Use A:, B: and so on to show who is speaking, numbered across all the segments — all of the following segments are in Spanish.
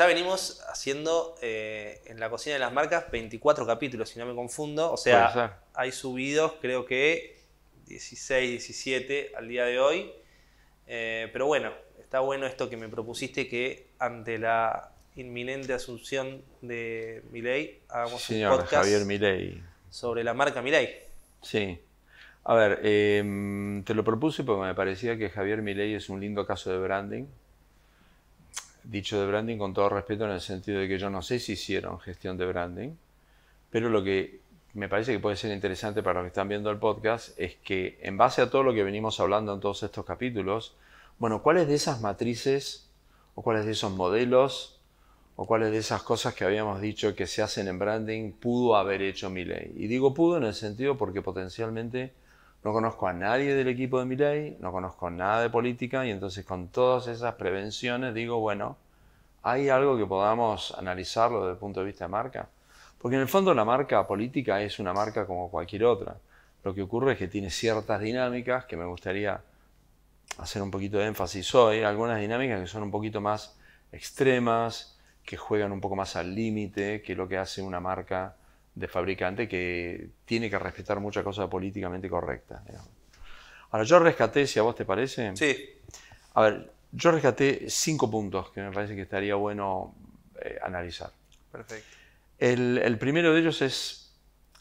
A: Ya venimos haciendo eh, en la cocina de las marcas 24 capítulos, si no me confundo. O sea, hay subidos, creo que 16, 17 al día de hoy. Eh, pero bueno, está bueno esto que me propusiste que ante la inminente asunción de Milei hagamos un podcast sobre la marca Milei.
B: Sí. A ver, em, te lo propuse porque me parecía que Javier Milei es un lindo caso de branding dicho de branding con todo respeto en el sentido de que yo no sé si hicieron gestión de branding, pero lo que me parece que puede ser interesante para los que están viendo el podcast es que en base a todo lo que venimos hablando en todos estos capítulos, bueno, ¿cuáles de esas matrices o cuáles de esos modelos o cuáles de esas cosas que habíamos dicho que se hacen en branding pudo haber hecho mi Y digo pudo en el sentido porque potencialmente no conozco a nadie del equipo de Miley, no conozco nada de política y entonces con todas esas prevenciones digo, bueno, ¿hay algo que podamos analizarlo desde el punto de vista de marca? Porque en el fondo la marca política es una marca como cualquier otra. Lo que ocurre es que tiene ciertas dinámicas que me gustaría hacer un poquito de énfasis hoy, algunas dinámicas que son un poquito más extremas, que juegan un poco más al límite que lo que hace una marca de fabricante que tiene que respetar mucha cosas políticamente correcta. Ahora, yo rescaté, si a vos te parece. Sí. A ver, yo rescaté cinco puntos que me parece que estaría bueno eh, analizar. Perfecto. El, el, primero de ellos es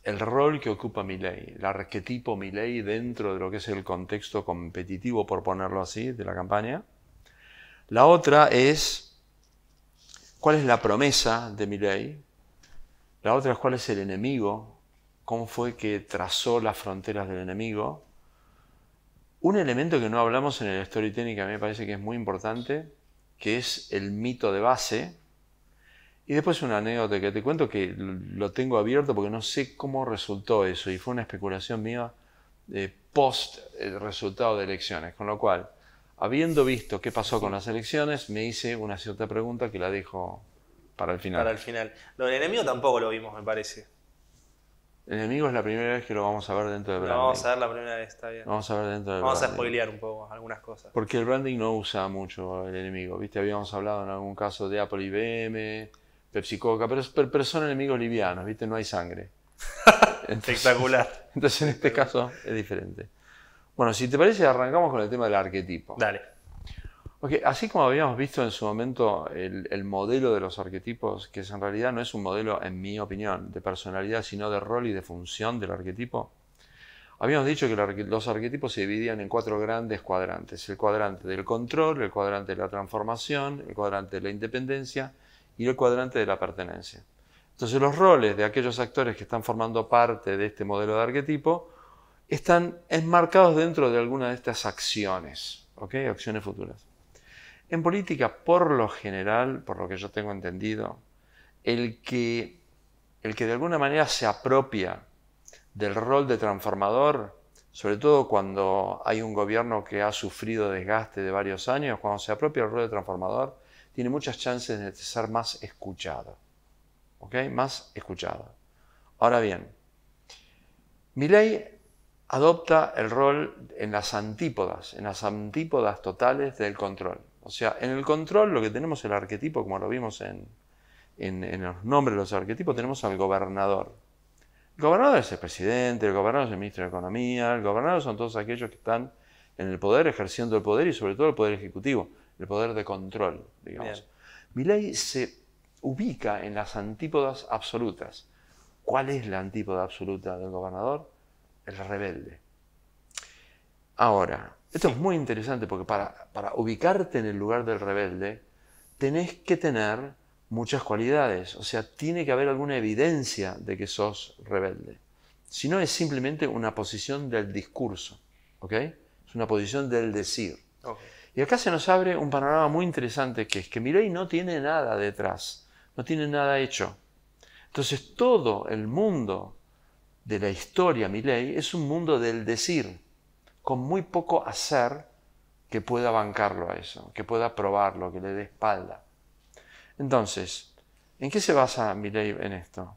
B: el rol que ocupa Milley, el arquetipo ley dentro de lo que es el contexto competitivo, por ponerlo así, de la campaña. La otra es cuál es la promesa de Milley, la otra es cuál es el enemigo, cómo fue que trazó las fronteras del enemigo. Un elemento que no hablamos en el storytelling que a mí me parece que es muy importante, que es el mito de base. Y después una anécdota que te cuento que lo tengo abierto porque no sé cómo resultó eso y fue una especulación mía post el eh, resultado de elecciones. Con lo cual, habiendo visto qué pasó con las elecciones, me hice una cierta pregunta que la dejo para el final. Para el
A: final. Lo del enemigo tampoco lo vimos, me parece.
B: El enemigo es la primera vez que lo vamos a ver dentro de branding. Lo vamos a ver la primera vez, está bien. vamos a ver dentro de Vamos a spoilear
A: un poco algunas cosas.
B: Porque el branding no usa mucho el enemigo. ¿Viste? Habíamos hablado en algún caso de Apple IBM, Pepsi Coca, pero, son enemigos livianos, ¿viste? No hay sangre. Espectacular. Entonces en este caso es diferente. Bueno, si te parece, arrancamos con el tema del arquetipo. Dale así como habíamos visto en su momento el, el, modelo de los arquetipos, que en realidad no es un modelo, en mi opinión, de personalidad, sino de rol y de función del arquetipo, habíamos dicho que los arquetipos se dividían en cuatro grandes cuadrantes. El cuadrante del control, el cuadrante de la transformación, el cuadrante de la independencia y el cuadrante de la pertenencia. Entonces los roles de aquellos actores que están formando parte de este modelo de arquetipo están enmarcados dentro de alguna de estas acciones, ¿ok? Acciones futuras. En política, por lo general, por lo que yo tengo entendido, el que, el que de alguna manera se apropia del rol de transformador, sobre todo cuando hay un gobierno que ha sufrido desgaste de varios años, cuando se apropia el rol de transformador, tiene muchas chances de ser más escuchado. ¿Ok? Más escuchado. Ahora bien, ley adopta el rol en las antípodas, en las antípodas totales del control. O sea, en el control lo que tenemos el arquetipo, como lo vimos en, en, los nombres de los arquetipos, tenemos al gobernador. El gobernador es el presidente, el gobernador es el ministro de Economía, el gobernador son todos aquellos que están en el poder, ejerciendo el poder y sobre todo el poder ejecutivo, el poder de control, digamos. ley se ubica en las antípodas absolutas. ¿Cuál es la antípoda absoluta del gobernador? El rebelde. Ahora, esto es muy interesante porque para, ubicarte en el lugar del rebelde, tenés que tener muchas cualidades, o sea, tiene que haber alguna evidencia de que sos rebelde. Si no, es simplemente una posición del discurso, ¿ok? Es una posición del decir. Y acá se nos abre un panorama muy interesante, que es que Mirei no tiene nada detrás, no tiene nada hecho. Entonces, todo el mundo de la historia ley, es un mundo del decir con muy poco hacer que pueda bancarlo a eso, que pueda probarlo, que le dé espalda. Entonces, ¿en qué se basa mi en esto?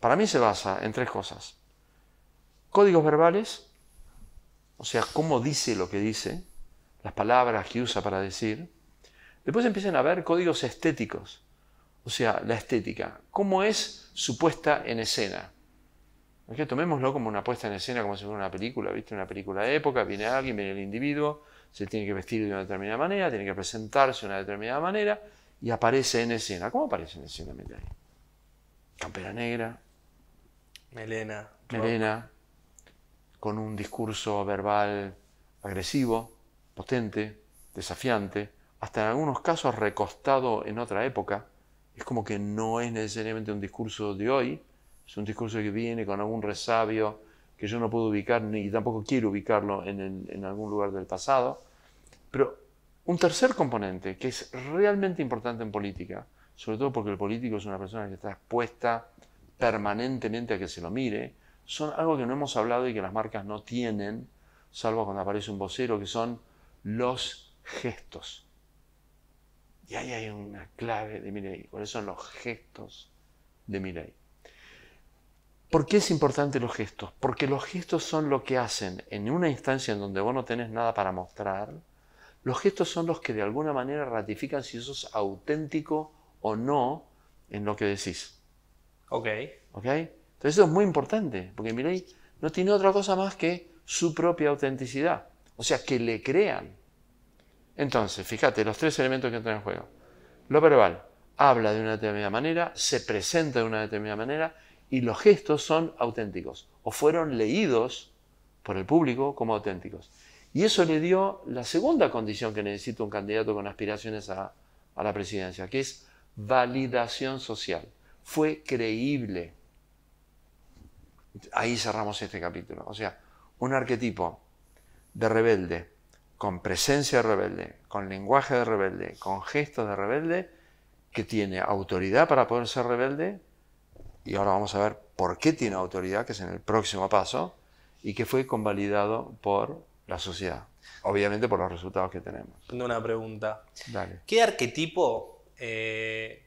B: Para mí se basa en tres cosas. Códigos verbales, o sea, cómo dice lo que dice, las palabras que usa para decir. Después empiezan a ver códigos estéticos, o sea, la estética, cómo es su puesta en escena. Es que tomémoslo como una puesta en escena, como si fuera una película, ¿viste? Una película de época, viene alguien, viene el individuo, se tiene que vestir de una determinada manera, tiene que presentarse de una determinada manera y aparece en escena. ¿Cómo aparece en escena Campera negra. Melena. Melena. Con un discurso verbal agresivo, potente, desafiante, hasta en algunos casos recostado en otra época. Es como que no es necesariamente un discurso de hoy, es un discurso que viene con algún resabio que yo no puedo ubicar ni tampoco quiero ubicarlo en, algún lugar del pasado. Pero un tercer componente que es realmente importante en política, sobre todo porque el político es una persona que está expuesta permanentemente a que se lo mire, son algo que no hemos hablado y que las marcas no tienen, salvo cuando aparece un vocero, que son los gestos. Y ahí hay una clave de Mirei. ¿Cuáles son los gestos de Mireille? ¿Por qué es importante los gestos? Porque los gestos son lo que hacen en una instancia en donde vos no tenés nada para mostrar. Los gestos son los que de alguna manera ratifican si sos auténtico o no en lo que decís. Ok. Ok. Entonces eso es muy importante, porque Mirai no tiene otra cosa más que su propia autenticidad. O sea, que le crean. Entonces, fíjate, los tres elementos que entran en juego. Lo verbal habla de una determinada manera, se presenta de una determinada manera y los gestos son auténticos o fueron leídos por el público como auténticos. Y eso le dio la segunda condición que necesita un candidato con aspiraciones a, la presidencia, que es validación social. Fue creíble. Ahí cerramos este capítulo. O sea, un arquetipo de rebelde, con presencia de rebelde, con lenguaje de rebelde, con gestos de rebelde, que tiene autoridad para poder ser rebelde, y ahora vamos a ver por qué tiene autoridad, que es en el próximo paso, y que fue convalidado por la sociedad. Obviamente por los resultados que tenemos.
A: Tengo Una pregunta. ¿Qué arquetipo eh,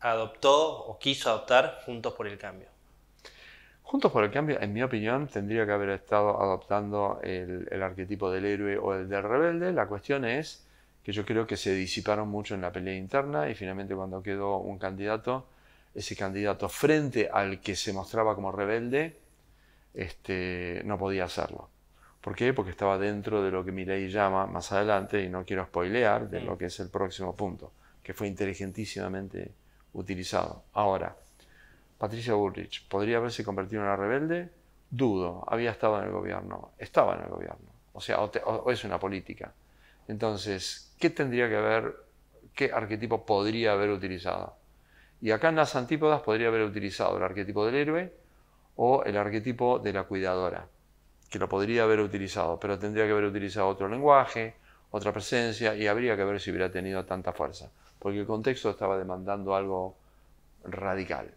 A: adoptó o quiso adoptar Juntos por el Cambio?
B: Juntos por el Cambio, en mi opinión, tendría que haber estado adoptando el, el arquetipo del héroe o el del rebelde. La cuestión es que yo creo que se disiparon mucho en la pelea interna y finalmente cuando quedó un candidato, ese candidato frente al que se mostraba como rebelde, este, no podía hacerlo. ¿Por qué? Porque estaba dentro de lo que mi ley llama más adelante, y no quiero spoilear, de lo que es el próximo punto, que fue inteligentísimamente utilizado. Ahora, Patricia Bullrich, ¿podría haberse convertido en una rebelde? Dudo, había estado en el gobierno, estaba en el gobierno, o sea, es una política. Entonces, ¿qué tendría que haber, qué arquetipo podría haber utilizado? Y acá en las antípodas podría haber utilizado el arquetipo del héroe o el arquetipo de la cuidadora, que lo podría haber utilizado, pero tendría que haber utilizado otro lenguaje, otra presencia, y habría que ver si hubiera tenido tanta fuerza, porque el contexto estaba demandando algo radical.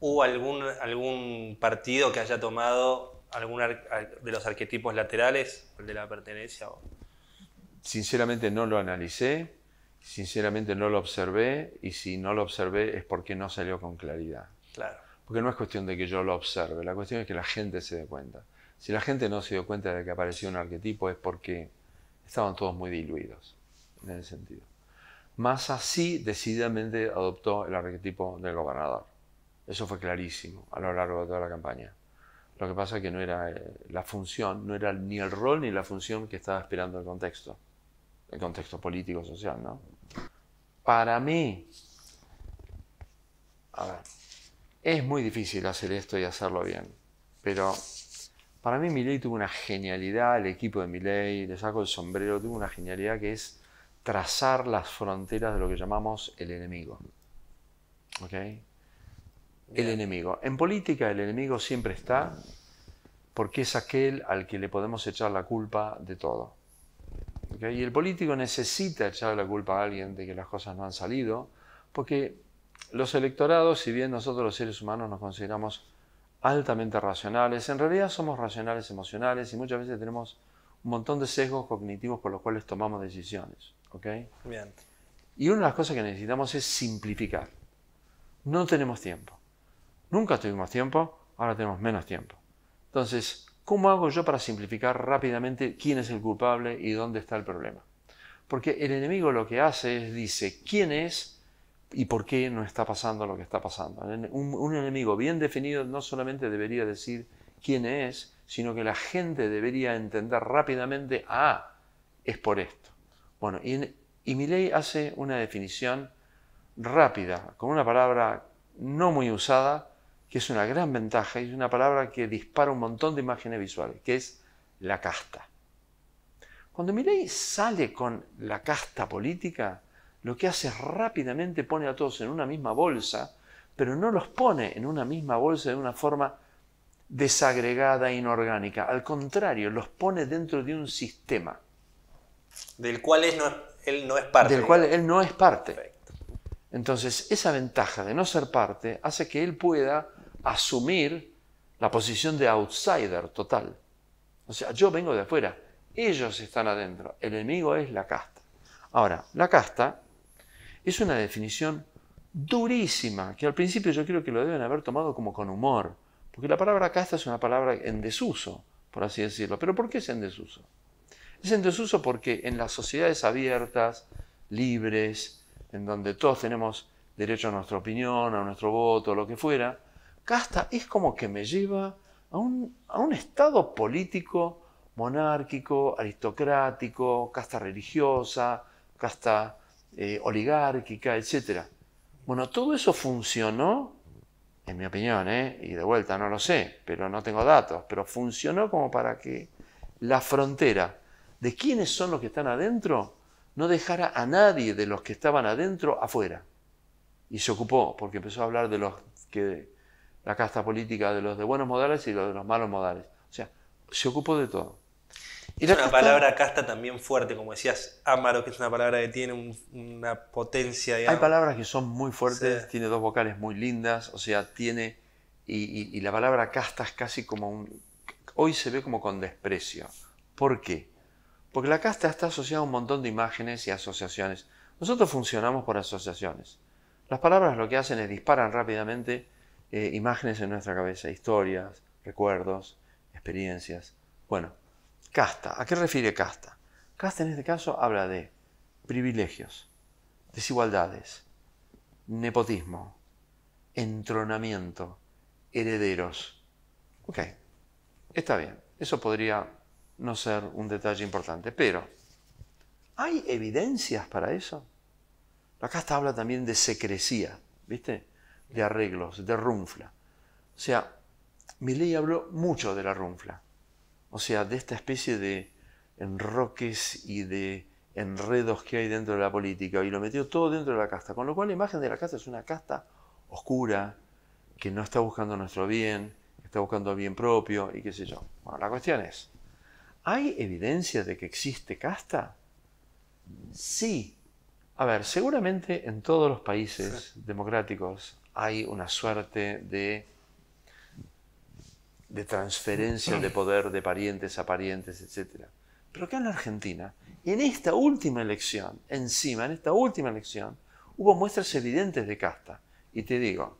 A: ¿Hubo algún, algún partido que haya tomado algún de los arquetipos laterales, el de la pertenencia?
B: Sinceramente no lo analicé sinceramente no lo observé y si no lo observé es porque no salió con claridad. Claro. Porque no es cuestión de que yo lo observe, la cuestión es que la gente se dé cuenta. Si la gente no se dio cuenta de que apareció un arquetipo es porque estaban todos muy diluidos en ese sentido. Más así decididamente adoptó el arquetipo del gobernador. Eso fue clarísimo a lo largo de toda la campaña. Lo que pasa es que no era eh, la función, no era ni el rol ni la función que estaba esperando el contexto, el contexto político-social, ¿no? para mí. es muy difícil hacer esto y hacerlo bien, pero para mí Milei tuvo una genialidad, el equipo de Milei, le saco el sombrero, tuvo una genialidad que es trazar las fronteras de lo que llamamos el enemigo. El enemigo. En política el enemigo siempre está porque es aquel al que le podemos echar la culpa de todo. Y el político necesita echarle la culpa a alguien de que las cosas no han salido, porque los electorados, si bien nosotros los seres humanos nos consideramos altamente racionales, en realidad somos racionales emocionales y muchas veces tenemos un montón de sesgos cognitivos por los cuales tomamos decisiones. Y una de las cosas que necesitamos es simplificar. No tenemos tiempo. Nunca tuvimos tiempo, ahora tenemos menos tiempo. Entonces, ¿Cómo hago yo para simplificar rápidamente quién es el culpable y dónde está el problema? Porque el enemigo lo que hace es dice quién es y por qué no está pasando lo que está pasando. Un, enemigo bien definido no solamente debería decir quién es, sino que la gente debería entender rápidamente, ah, es por esto. Bueno, y, mi ley hace una definición rápida, con una palabra no muy usada, que es una gran ventaja y es una palabra que dispara un montón de imágenes visuales, que es la casta. Cuando Milei sale con la casta política, lo que hace es rápidamente pone a todos en una misma bolsa, pero no los pone en una misma bolsa de una forma desagregada, e inorgánica. Al contrario, los pone dentro de un sistema.
A: Del cual él no, es parte. Del cual
B: él no es parte. Entonces, esa ventaja de no ser parte hace que él pueda asumir la posición de outsider total. O sea, yo vengo de afuera, ellos están adentro, el enemigo es la casta. Ahora, la casta es una definición durísima, que al principio yo creo que lo deben haber tomado como con humor, porque la palabra casta es una palabra en desuso, por así decirlo. Pero ¿por qué es en desuso? Es en desuso porque en las sociedades abiertas, libres, en donde todos tenemos derecho a nuestra opinión, a nuestro voto, lo que fuera, casta es como que me lleva a un, a un estado político monárquico, aristocrático, casta religiosa, casta eh, oligárquica, etc. Bueno, todo eso funcionó, en mi opinión, eh, y de vuelta no lo sé, pero no tengo datos, pero funcionó como para que la frontera de quiénes son los que están adentro no dejara a nadie de los que estaban adentro afuera. Y se ocupó, porque empezó a hablar de los que la casta política de los de buenos modales y los de los malos modales. O sea, se ocupó de todo. Y es una palabra
A: casta también fuerte, como decías, Amaro, que es una palabra que tiene una potencia. Hay palabras
B: que son muy fuertes, tiene dos vocales muy lindas, o sea, tiene. Y, y, la palabra casta es casi como un. Hoy se ve como con desprecio. ¿Por qué? Porque la casta está asociada a un montón de imágenes y asociaciones. Nosotros funcionamos por asociaciones. Las palabras lo que hacen es disparan rápidamente eh, imágenes en nuestra cabeza, historias, recuerdos, experiencias. Bueno, casta. ¿A qué refiere casta? Casta en este caso habla de privilegios, desigualdades, nepotismo, entronamiento, herederos. Ok, está bien. Eso podría no ser un detalle importante, pero ¿hay evidencias para eso? La casta habla también de secrecía, ¿viste? de arreglos, de runfla. O sea, Milley habló mucho de la runfla, o sea, de esta especie de enroques y de enredos que hay dentro de la política, y lo metió todo dentro de la casta, con lo cual la imagen de la casta es una casta oscura, que no está buscando nuestro bien, está buscando bien propio y qué sé yo. Bueno, la cuestión es, ¿hay evidencia de que existe casta? Sí. A ver, seguramente en todos los países democráticos hay una suerte de, transferencia de poder de parientes a parientes, etc. Pero acá en Argentina, en esta última elección, encima, en esta última elección, hubo muestras evidentes de casta. Y te digo,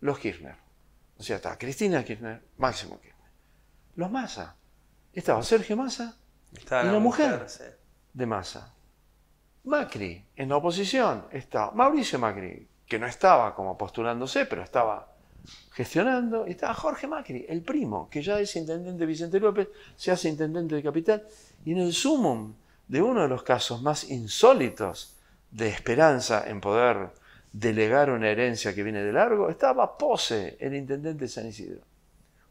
B: los Kirchner, o sea, está Cristina Kirchner, Máximo Kirchner, los Massa, estaba Sergio Massa Está y la mujer, de Massa. Macri, en la oposición, está Mauricio Macri, que no estaba como postulándose, pero estaba gestionando, y estaba Jorge Macri, el primo, que ya es intendente Vicente López, se hace intendente de Capital, y en el sumum de uno de los casos más insólitos de esperanza en poder delegar una herencia que viene de largo, estaba Pose, el intendente de San Isidro,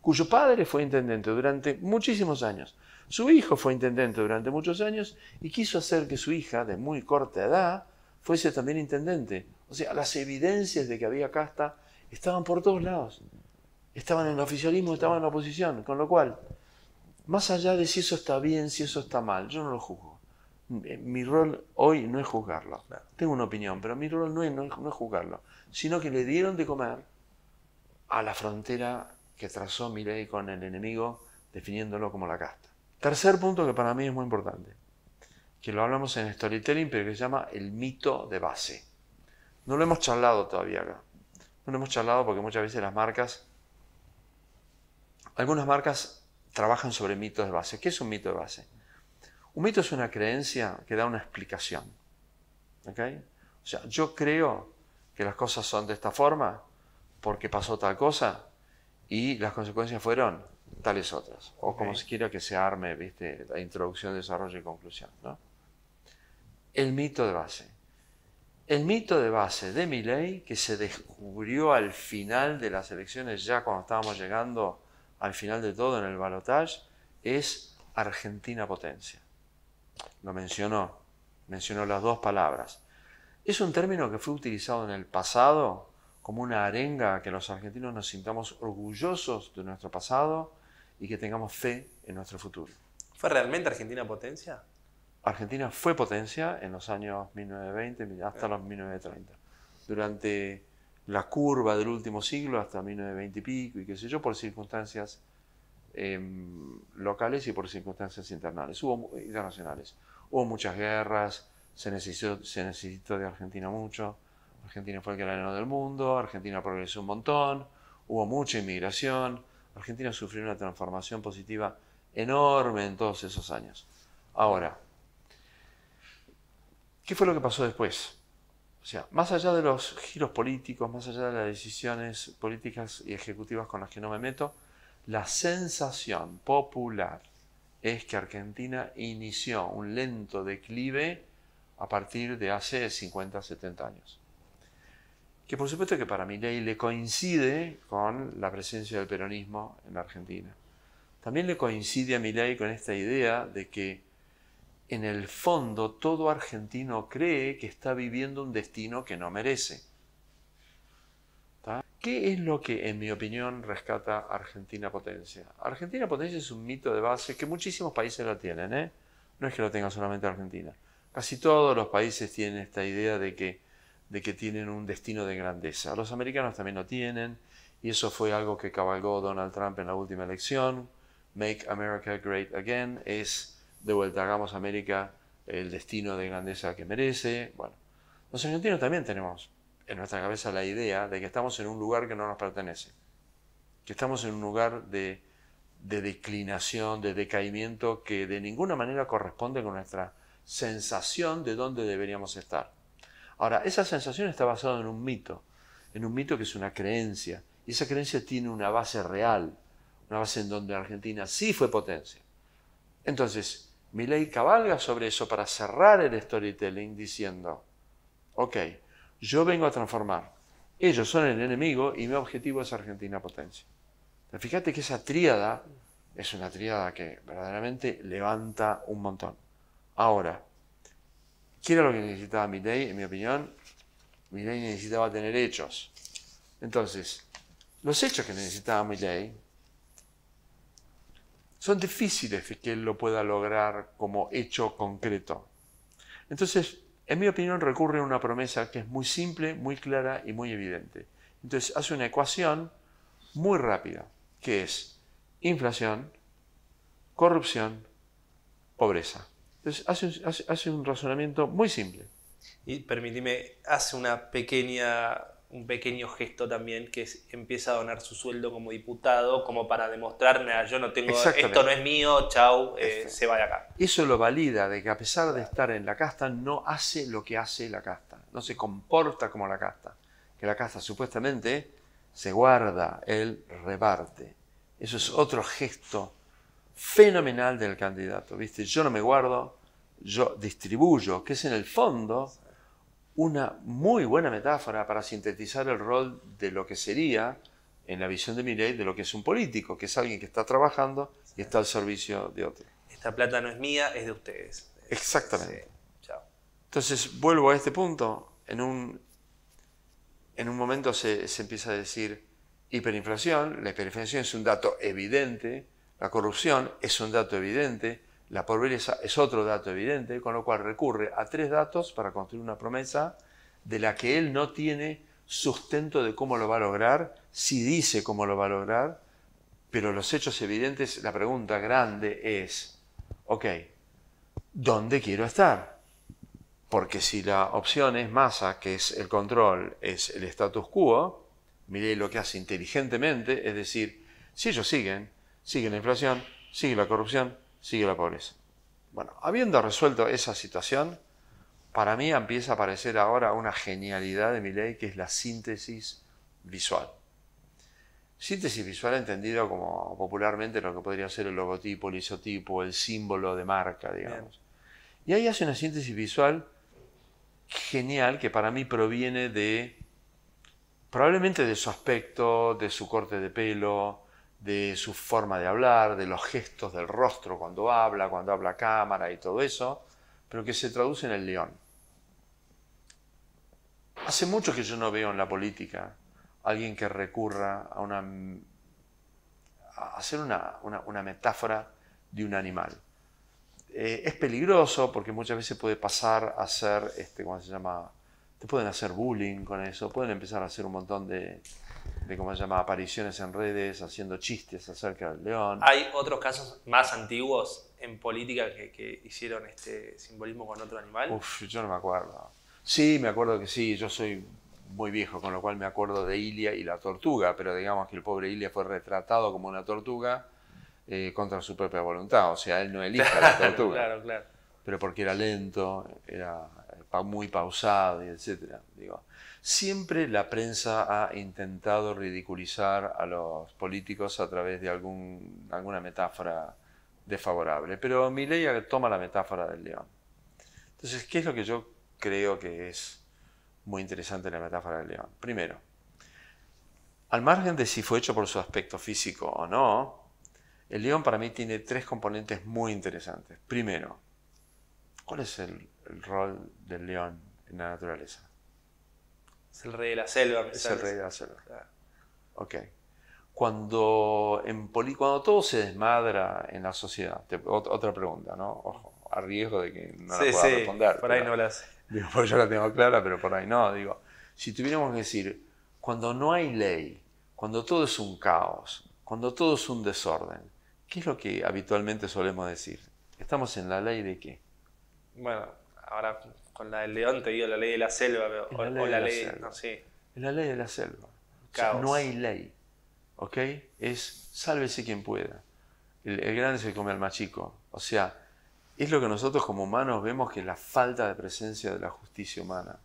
B: cuyo padre fue intendente durante muchísimos años. Su hijo fue intendente durante muchos años y quiso hacer que su hija, de muy corta edad, fuese también intendente, o sea, las evidencias de que había casta estaban por todos lados. Estaban en el oficialismo, estaban en la oposición. Con lo cual, más allá de si eso está bien, si eso está mal, yo no lo juzgo. Eh, mi rol hoy no es juzgarlo. Tengo una opinión, pero mi rol no es, no, es juzgarlo. Sino que le dieron de comer a la frontera que trazó ley con el enemigo, definiéndolo como la casta. Tercer punto que para mí es muy importante, que lo hablamos en storytelling, pero que se llama el mito de base. No lo hemos charlado todavía acá. No lo hemos charlado porque muchas veces las marcas, algunas marcas trabajan sobre mitos de base. ¿Qué es un mito de base? Un mito es una creencia que da una explicación. O sea, yo creo que las cosas son de esta forma porque pasó tal cosa y las consecuencias fueron tales otras. O como se quiera que se arme, ¿viste? La introducción, desarrollo y conclusión, El mito de base. El mito de base de Milley, que se descubrió al final de las elecciones, ya cuando estábamos llegando al final de todo en el balotaje, es Argentina potencia. Lo mencionó, mencionó las dos palabras. Es un término que fue utilizado en el pasado como una arenga que los argentinos nos sintamos orgullosos de nuestro pasado y que tengamos fe en nuestro futuro. ¿Fue realmente
A: Argentina potencia?
B: Argentina fue potencia en los años 1920 hasta los 1930. Durante la curva del último siglo, hasta 1920 y pico, y qué sé yo, por circunstancias em, locales y por circunstancias internacionales. Hubo, internacionales. Hubo muchas guerras, se necesitó, se necesitó de Argentina mucho. Argentina fue el granero del mundo, Argentina progresó un montón, hubo mucha inmigración, Argentina sufrió una transformación positiva enorme en todos esos años. Ahora, ¿Qué fue lo que pasó después? O sea, más allá de los giros políticos, más allá de las decisiones políticas y ejecutivas con las que no me meto, la sensación popular es que Argentina inició un lento declive a partir de hace 50, 70 años. Que por supuesto que para mi le coincide con la presencia del peronismo en Argentina. También le coincide a mi ley con esta idea de que en el fondo todo argentino cree que está viviendo un destino que no merece. ¿Qué es lo que, en mi opinión, rescata Argentina Potencia? Argentina Potencia es un mito de base que muchísimos países lo tienen, ¿eh? no es que lo tenga solamente Argentina. Casi todos los países tienen esta idea de que tienen un destino de grandeza. Los americanos también lo tienen, y eso fue algo que cabalgó Donald Trump en la última elección. Make America Great Again es de vuelta, hagamos a América el destino de grandeza que merece. Bueno, los argentinos también tenemos en nuestra cabeza la idea de que estamos en un lugar que no nos pertenece, que estamos en un lugar de, declinación, de decaimiento que de ninguna manera corresponde con nuestra sensación de dónde deberíamos estar. Ahora, esa sensación está basada en un mito, en un mito que es una creencia, y esa creencia tiene una base real, una base en donde Argentina sí fue potencia. Entonces, ley cabalga sobre eso para cerrar el storytelling diciendo, ok, yo vengo a transformar. Ellos son el enemigo y mi objetivo es Argentina potencia. fíjate que esa tríada es una tríada que verdaderamente levanta un montón. Ahora, ¿qué era lo que necesitaba ley En mi opinión, ley necesitaba tener hechos. Entonces, los hechos que necesitaba ley son difíciles de que él lo pueda lograr como hecho concreto. Entonces, en mi opinión, recurre a una promesa que es muy simple, muy clara y muy evidente. Entonces, hace una ecuación muy rápida, que es inflación, corrupción, pobreza. Entonces, hace, hace un razonamiento muy simple.
A: Y permíteme, hace una pequeña un pequeño gesto también que empieza a donar su sueldo como diputado como para demostrarme, a ah, yo no tengo, esto no es mío, chau, eh, se va acá.
B: Eso lo valida de que a pesar de estar en la casta, no hace lo que hace la casta, no se comporta como la casta, que la casta supuestamente se guarda el reparte. Eso es otro gesto fenomenal del candidato, ¿viste? Yo no me guardo, yo distribuyo, que es en el fondo una muy buena metáfora para sintetizar el rol de lo que sería, en la visión de Miley, de lo que es un político, que es alguien que está trabajando y está al servicio de otro.
A: Esta plata no es mía, es de ustedes.
B: Exactamente. Entonces vuelvo a este punto. En un, en un momento se, se empieza a decir hiperinflación. La hiperinflación es un dato evidente. La corrupción es un dato evidente la pobreza es otro dato evidente, con lo cual recurre a tres datos para construir una promesa de la que él no tiene sustento de cómo lo va a lograr, si dice cómo lo va a lograr, pero los hechos evidentes, la pregunta grande es, ok, ¿dónde quiero estar? Porque si la opción es masa, que es el control, es el status quo, mire lo que hace inteligentemente, es decir, si ellos siguen, sigue la inflación, sigue la corrupción, sigue la pobreza. Bueno, habiendo resuelto esa situación, para mí empieza a aparecer ahora una genialidad de mi ley que es la síntesis visual. Síntesis visual entendido como popularmente lo que podría ser el logotipo, el isotipo, el símbolo de marca, digamos. Y ahí hace una síntesis visual genial que para mí proviene de probablemente de su aspecto, de su corte de pelo, de su forma de hablar, de los gestos del rostro cuando habla, cuando habla a cámara y todo eso, pero que se traduce en el león. Hace mucho que yo no veo en la política alguien que recurra a, una, a hacer una, metáfora de un animal. Eh, es peligroso porque muchas veces puede pasar a ser, este, ¿cómo se llama? Te pueden hacer bullying con eso, pueden empezar a hacer un montón de, de cómo se llama, apariciones en redes, haciendo chistes acerca del león. Hay
A: otros casos más antiguos en política que, hicieron este simbolismo con otro animal.
B: Uf, yo no me acuerdo. Sí, me acuerdo que sí, yo soy muy viejo, con lo cual me acuerdo de Ilia y la tortuga, pero digamos que el pobre Ilia fue retratado como una tortuga eh, contra su propia voluntad, o sea, él no elija la tortuga. claro, claro. Pero porque era lento, era eh, muy pausado y etcétera. Digo, Siempre la prensa ha intentado ridiculizar a los políticos a través de alguna metáfora desfavorable, pero Miley toma la metáfora del león. Entonces, ¿qué es lo que yo creo que es muy interesante en la metáfora del león? Primero, al margen de si fue hecho por su aspecto físico o no, el león para mí tiene tres componentes muy interesantes. Primero, ¿cuál es el rol del león en la naturaleza?
A: Es el rey de la selva. Es el rey de la selva. Claro.
B: Ok. Cuando, en poli, cuando todo se desmadra en la sociedad, otra pregunta, ¿no? Ojo, a riesgo de que no la pueda sí, responder. Por ahí no la sé. Digo, porque yo la tengo clara, pero por ahí no. Digo, si tuviéramos que decir, cuando no hay ley, cuando todo es un caos, cuando todo es un desorden, ¿qué es lo que habitualmente solemos decir? ¿Estamos en la ley de qué?
A: Bueno, ahora con la del león te digo la ley de la selva, o, la ley, no La ley de la selva. no hay
B: ley, ¿ok? Es sálvese quien pueda. El, el grande se come al machico. O sea, es lo que nosotros como humanos vemos que la falta de presencia de la justicia humana,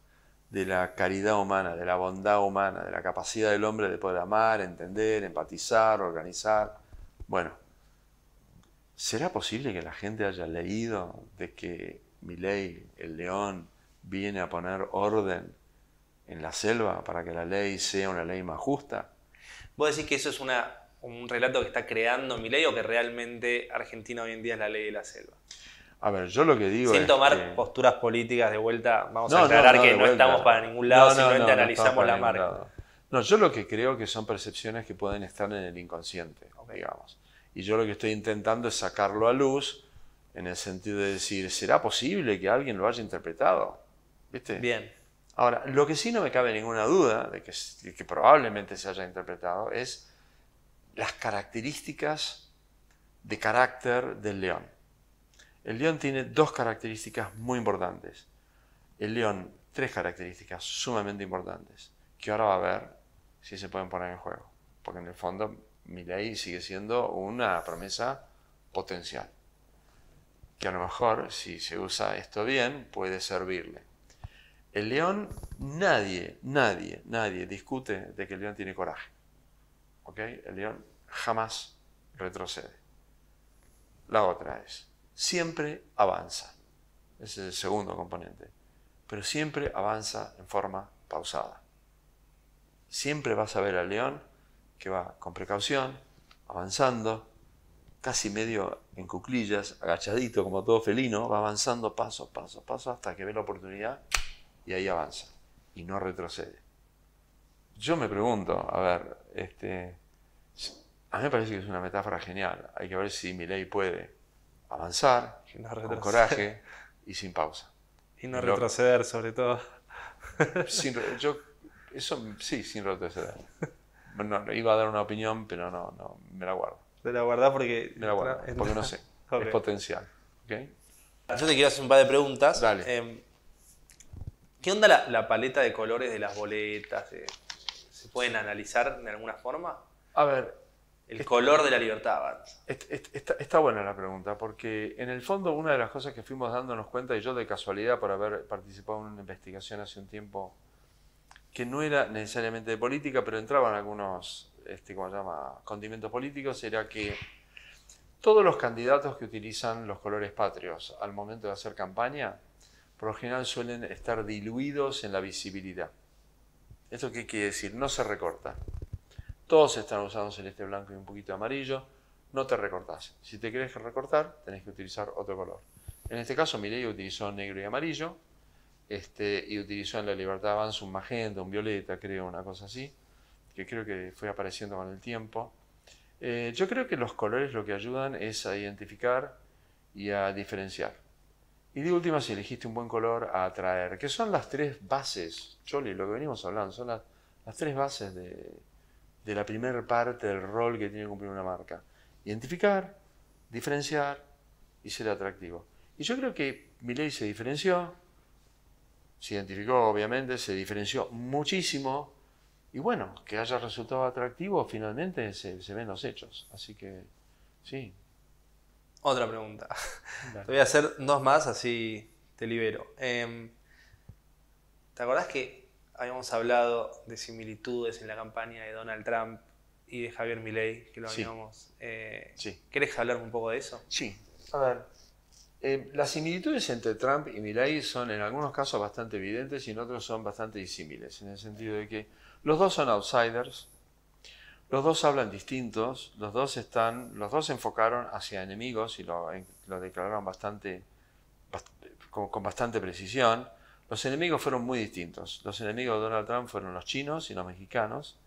B: de la caridad humana, de la bondad humana, de la capacidad del hombre de poder amar, entender, empatizar, organizar. Bueno, ¿será posible que la gente haya leído de que ¿Mi ley, el león, viene a poner orden en la selva para que la ley sea una ley más justa.
A: ¿Vos decís que eso es un relato que está creando mi ley o que realmente Argentina hoy en día es la ley de la selva?
B: A ver, yo lo que digo Sin tomar
A: posturas políticas de vuelta, vamos a aclarar que no estamos para ningún lado, que analizamos la marca.
B: No, yo lo que creo que son percepciones que pueden estar en el inconsciente, digamos. Y yo lo que estoy intentando es sacarlo a luz en el sentido de decir, ¿será posible que alguien lo haya interpretado? ¿Viste? Bien. Ahora, lo que sí no me cabe ninguna duda de que, que probablemente se haya interpretado es las características de carácter del león. El león tiene dos características muy importantes. El león, tres características sumamente importantes, que ahora va a ver si se pueden poner en juego. Porque en el fondo, mi ley sigue siendo una promesa potencial que a lo mejor, si se usa esto bien, puede servirle. El león, nadie, nadie, nadie discute de que el león tiene coraje. ¿Ok? El león jamás retrocede. La otra es, siempre avanza. Ese es el segundo componente. Pero siempre avanza en forma pausada. Siempre vas a ver al león que va con precaución, avanzando, casi medio en cuclillas, agachadito como todo felino, va avanzando paso paso, paso hasta que ve la oportunidad y ahí avanza y no retrocede. Yo me pregunto, a ver, este, a mí me parece que es una metáfora genial. Hay que ver si mi ley puede avanzar
A: con coraje
B: y sin pausa. Y no retroceder,
A: sobre todo. yo,
B: eso sí, sin retroceder. iba a dar una opinión, pero no, no me la guardo.
A: De la guardar porque. no, porque no sé. Es potencial. Yo te quiero hacer un par de preguntas. Em, ¿Qué onda la, paleta de colores de las boletas? Eh? ¿Se pueden analizar de alguna forma? A ver. El color de la libertad,
B: está, está, buena la pregunta, porque en el fondo una de las cosas que fuimos dándonos cuenta, y yo de casualidad por haber participado en una investigación hace un tiempo, que no era necesariamente de política, pero entraban algunos este, ¿cómo se llama? condimento político será que todos los candidatos que utilizan los colores patrios al momento de hacer campaña, por lo general suelen estar diluidos en la visibilidad. ¿Esto qué quiere decir? No se recorta. Todos están usando celeste, blanco y un poquito de amarillo. No te recortás. Si te querés recortar, tenés que utilizar otro color. En este caso, Milei utilizó negro y amarillo este, y utilizó en la Libertad Avanza un magenta, un violeta, creo, una cosa así que creo que fue apareciendo con el tiempo. Eh, yo creo que los colores lo que ayudan es a identificar y a diferenciar. Y de última, si elegiste un buen color, a atraer, que son las tres bases, Choli, lo que venimos hablando, son las, las tres bases de, de la primera parte del rol que tiene que cumplir una marca. Identificar, diferenciar y ser atractivo. Y yo creo que Miley se diferenció, se identificó obviamente, se diferenció muchísimo y bueno, que haya resultado atractivo, finalmente se, ven los hechos. Así que,
A: sí. Otra pregunta. Te voy a hacer dos más, así te libero. Em, ¿Te acordás que habíamos hablado de similitudes en la campaña de Donald Trump y de Javier Milei, que lo habíamos... Eh, sí. Eh, ¿Querés hablar un poco de eso?
B: Sí. A ver, em, las similitudes entre Trump y Milei son en algunos casos bastante evidentes y en otros son bastante disímiles, en el sentido de que los dos son outsiders, los dos hablan distintos, los dos están, los dos se enfocaron hacia enemigos y lo, declararon bastante, con, bastante precisión. Los enemigos fueron muy distintos. Los enemigos de Donald Trump fueron los chinos y los mexicanos.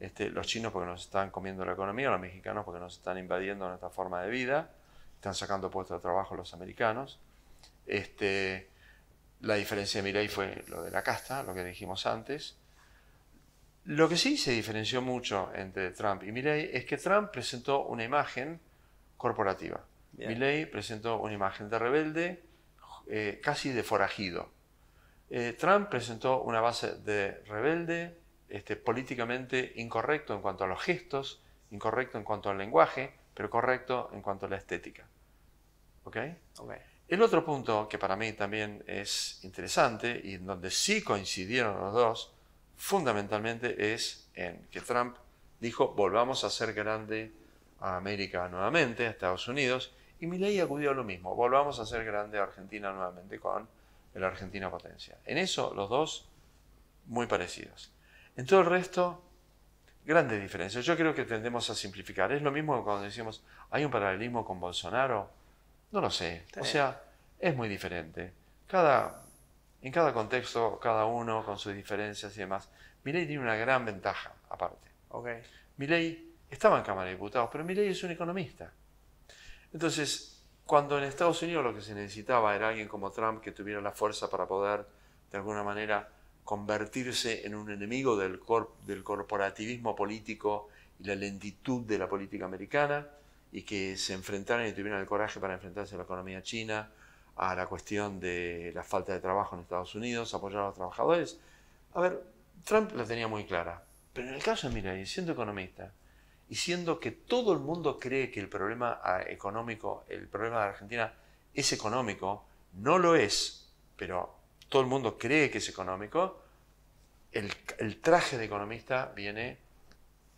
B: Este, los chinos porque nos están comiendo la economía, los mexicanos porque nos están invadiendo nuestra forma de vida, están sacando puestos de trabajo los americanos. Este, la diferencia de Mireille fue lo de la casta, lo que dijimos antes. Lo que sí se diferenció mucho entre Trump y Milley es que Trump presentó una imagen corporativa. Milley presentó una imagen de rebelde, eh, casi de forajido. Eh, Trump presentó una base de rebelde, este, políticamente incorrecto en cuanto a los gestos, incorrecto en cuanto al lenguaje, pero correcto en cuanto a la estética. ¿Ok? El otro punto que para mí también es interesante y en donde sí coincidieron los dos fundamentalmente es en que Trump dijo volvamos a ser grande a América nuevamente, a Estados Unidos, y Milei acudió a lo mismo, volvamos a ser grande a Argentina nuevamente con la Argentina Potencia. En eso los dos muy parecidos. En todo el resto, grandes diferencias. Yo creo que tendemos a simplificar. Es lo mismo cuando decimos, ¿hay un paralelismo con Bolsonaro? No lo sé. O sea, es muy diferente. Cada en cada contexto, cada uno con sus diferencias y demás. Milley tiene una gran ventaja, aparte. Okay. estaba en Cámara de Diputados, pero Milley es un economista. Entonces, cuando en Estados Unidos lo que se necesitaba era alguien como Trump que tuviera la fuerza para poder, de alguna manera, convertirse en un enemigo del, del corporativismo político y la lentitud de la política americana, y que se enfrentaran y tuvieran el coraje para enfrentarse a la economía china, a la cuestión de la falta de trabajo en Estados Unidos, apoyar a los trabajadores. A ver, Trump la tenía muy clara. Pero en el caso de y siendo economista y siendo que todo el mundo cree que el problema ah, económico, el problema de Argentina es económico, no lo es, pero todo el mundo cree que es económico, el, traje
A: de economista viene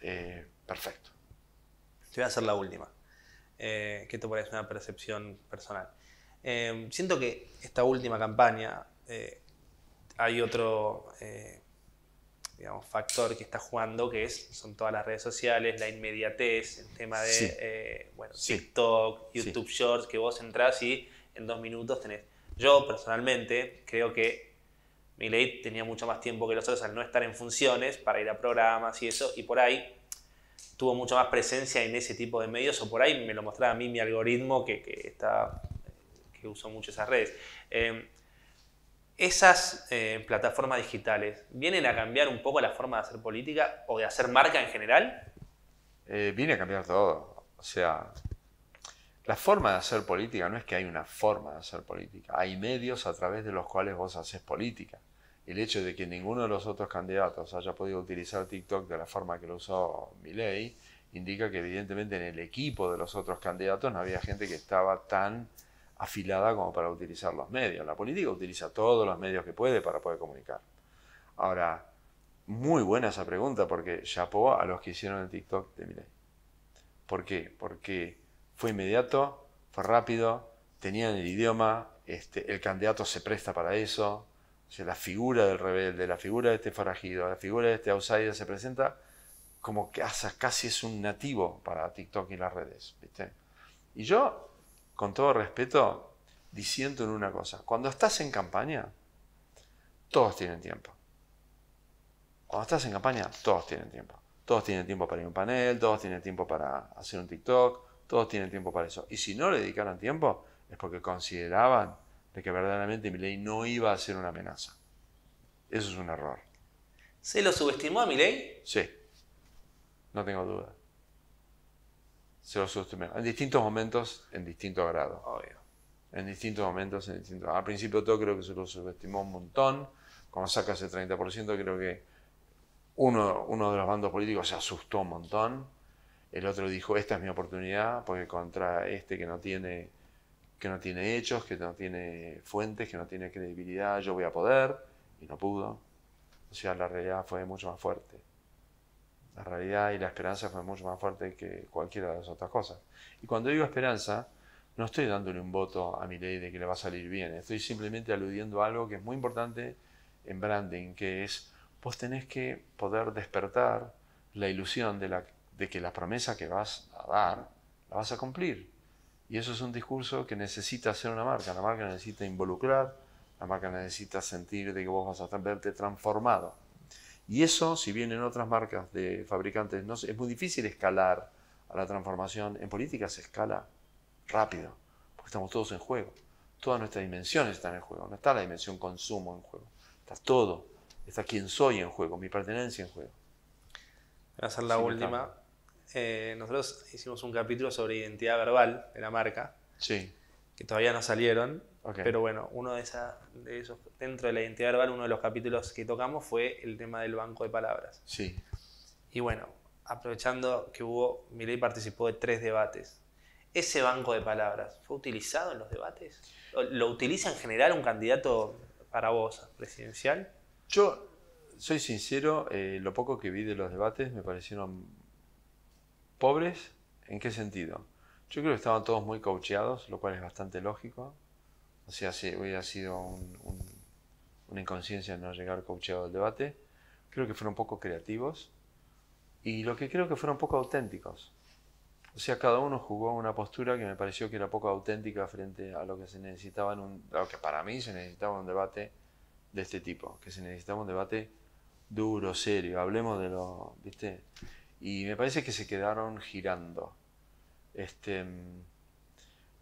A: eh, perfecto. Te voy a hacer la última, eh, que te parece una percepción personal. Em, siento que esta última campaña eh, hay otro eh, digamos, factor que está jugando, que es, son todas las redes sociales, la inmediatez, el tema de eh, bueno, TikTok, YouTube Shorts, que vos entrás y en dos minutos tenés. Yo personalmente creo que mi ley tenía mucho más tiempo que los otros al no estar en funciones para ir a programas y eso, y por ahí tuvo mucho más presencia en ese tipo de medios, o por ahí me lo mostraba a mí mi algoritmo que, que está que uso mucho esas redes. Em, esas eh, plataformas digitales vienen a cambiar un poco la forma de hacer política o de hacer marca en general?
B: Eh, viene a cambiar todo. O sea, la forma de hacer política no es que hay una forma de hacer política, hay medios a través de los cuales vos haces política. El hecho de que ninguno de los otros candidatos haya podido utilizar TikTok de la forma que lo usó Miley indica que evidentemente en el equipo de los otros candidatos no había gente que estaba tan afilada como para utilizar los medios. La política utiliza todos los medios que puede para poder comunicar. Ahora, muy buena esa pregunta porque chapó a los que hicieron el TikTok de Miley. ¿Por qué? Porque fue inmediato, fue rápido, tenían el idioma, este, el candidato se presta para eso, la figura del rebelde, la figura de este forajido, la figura de este outsider se presenta como que casi es un nativo para TikTok y las redes, ¿viste? Y yo con todo respeto, diciendo en una cosa. Cuando estás en campaña, todos tienen tiempo. Cuando estás en campaña, todos tienen tiempo. Todos tienen tiempo para ir a un panel, todos tienen tiempo para hacer un TikTok, todos tienen tiempo para eso. Y si no le dedicaron tiempo, es porque consideraban de que verdaderamente Milei no iba a ser una amenaza. Eso es un error.
A: ¿Se lo subestimó a Milei?
B: Sí, no tengo duda se lo En distintos momentos, en distinto grado, Obvio. En distintos momentos, en distintos. Al principio todo creo que se lo subestimó un montón. Cuando saca ese 30%, creo que uno, de los bandos políticos se asustó un montón. El otro dijo, esta es mi oportunidad, porque contra este que no tiene que no tiene hechos, que no tiene fuentes, que no tiene credibilidad, yo voy a poder, y no pudo. O sea, la realidad fue mucho más fuerte. La realidad y la esperanza fue mucho más fuerte que cualquiera de las otras cosas. Y cuando digo esperanza, no estoy dándole un voto a mi ley de que le va a salir bien, estoy simplemente aludiendo a algo que es muy importante en branding, que es vos tenés que poder despertar la ilusión de, la, de que la promesa que vas a dar la vas a cumplir. Y eso es un discurso que necesita hacer una marca, la marca necesita involucrar, la marca necesita sentir de que vos vas a verte transformado. Y eso, si bien en otras marcas de fabricantes es muy difícil escalar a la transformación, en política se escala rápido, porque estamos todos en juego. Todas nuestras dimensiones están en juego. No está la dimensión consumo en juego. Está todo. Está quién soy en juego, mi pertenencia en
A: juego. Voy a hacer la última, eh, nosotros hicimos un capítulo sobre identidad verbal de la marca. Sí. Que todavía no salieron pero bueno, uno de, esa, de esos, dentro de la identidad verbal, uno de los capítulos que tocamos fue el tema del banco de palabras. Sí. Y bueno, aprovechando que hubo, Miley participó de tres debates. ¿Ese banco de palabras fue utilizado en los debates? ¿Lo utiliza en general un candidato para vos, presidencial?
B: Yo soy sincero, eh, lo poco que vi de los debates me parecieron pobres. ¿En qué sentido? Yo creo que estaban todos muy coacheados, lo cual es bastante lógico. O sea, si hubiera sido una inconsciencia no llegar coacheado al debate. Creo que fueron un poco creativos y lo que creo que fueron poco auténticos. O sea, cada uno jugó una postura que me pareció que era poco auténtica frente a lo que se necesitaba en un, a lo que para mí se necesitaba un debate de este tipo, que se necesitaba un debate duro, serio, hablemos de lo, ¿viste? Y me parece que se quedaron girando. Este, mm,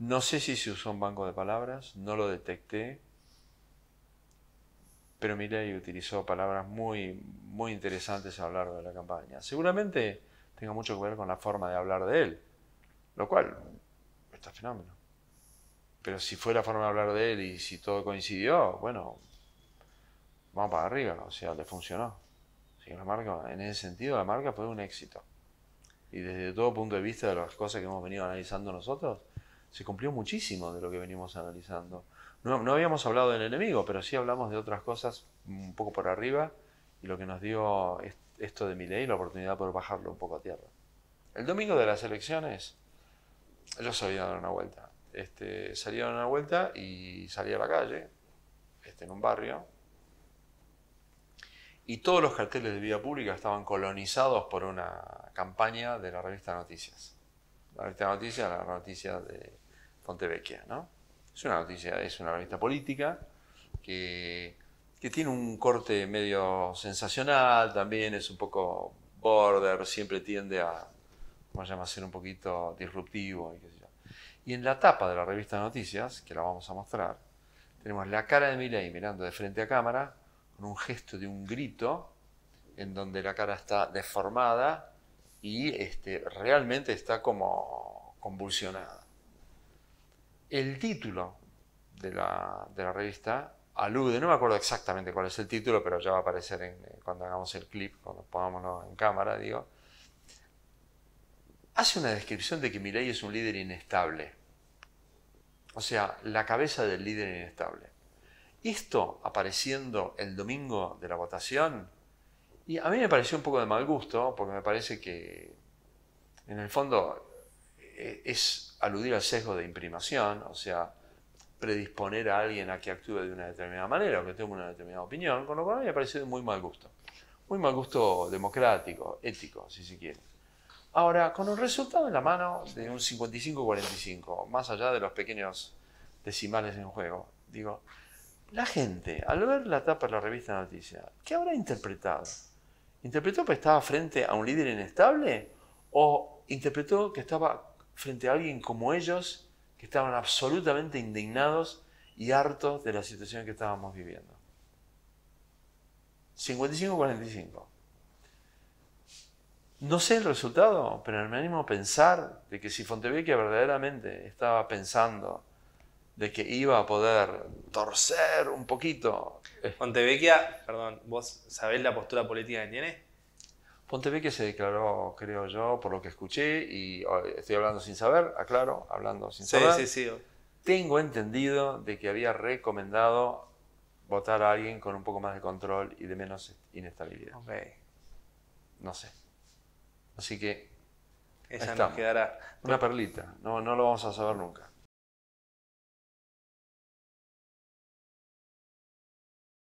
B: no sé si se usó un banco de palabras, no lo detecté, pero Milei utilizó palabras muy, muy interesantes a hablar de la campaña. Seguramente tenga mucho que ver con la forma de hablar de él, lo cual está fenómeno. Pero si fue la forma de hablar de él y si todo coincidió, bueno, vamos para arriba, o sea, le funcionó. Así la marca, en ese sentido, la marca fue un éxito. Y desde todo punto de vista de las cosas que hemos venido analizando nosotros, se cumplió muchísimo de lo que venimos analizando. No, habíamos hablado del enemigo, pero sí hablamos de otras cosas un poco por arriba y lo que nos dio esto de mi ley, la oportunidad por bajarlo un poco a tierra. El domingo de las elecciones, yo a dar una vuelta. Este, salí a dar una vuelta y salí a la calle, este, en un barrio, y todos los carteles de vía pública estaban colonizados por una campaña de la revista Noticias. La revista Noticias, la noticia de Fontevecchia, ¿no? Es una noticia, es una revista política que, que tiene un corte medio sensacional, también es un poco border, siempre tiende a, ¿cómo se ser un poquito disruptivo y qué sé en la tapa de la revista de noticias, que la vamos a mostrar, tenemos la cara de Milei mirando de frente a cámara, con un gesto de un grito, en donde la cara está deformada y este, realmente está como convulsionada el título de la, revista alude, no me acuerdo exactamente cuál es el título, pero ya va a aparecer eh, cuando hagamos el clip, cuando pongámoslo en cámara, digo, hace una descripción de que Milei es un líder inestable. O sea, la cabeza del líder inestable. Esto apareciendo el domingo de la votación, y a mí me pareció un poco de mal gusto, porque me parece que en el fondo eh, es aludir al sesgo de imprimación, o sea, predisponer a alguien a que actúe de una determinada manera o que tenga una determinada opinión, con lo cual me ha parecido muy mal gusto. Muy mal gusto democrático, ético, si se quiere. Ahora, con un resultado en la mano de un 55-45, más allá de los pequeños decimales en juego, digo, la gente, al ver la tapa de la revista Noticia, ¿qué habrá interpretado? ¿Interpretó que estaba frente a un líder inestable o interpretó que estaba frente a alguien como ellos, que estaban absolutamente indignados y hartos de la situación que estábamos viviendo. 55-45. No sé el resultado, pero me animo a pensar de que si Fontevecchia verdaderamente estaba pensando de que iba a poder torcer
A: un poquito. Eh. Fontevecchia, perdón, ¿vos sabés la postura política que tiene?
B: Pontevedra se declaró, creo yo, por lo que escuché, y oh, estoy hablando sin saber, aclaro, hablando sin saber. Sí, sí, sí. Tengo entendido de que había recomendado votar a alguien con un poco más de control y de menos inestabilidad. Ok. No sé. Así que. Esa nos quedará. Una perlita, no, no lo vamos a saber nunca.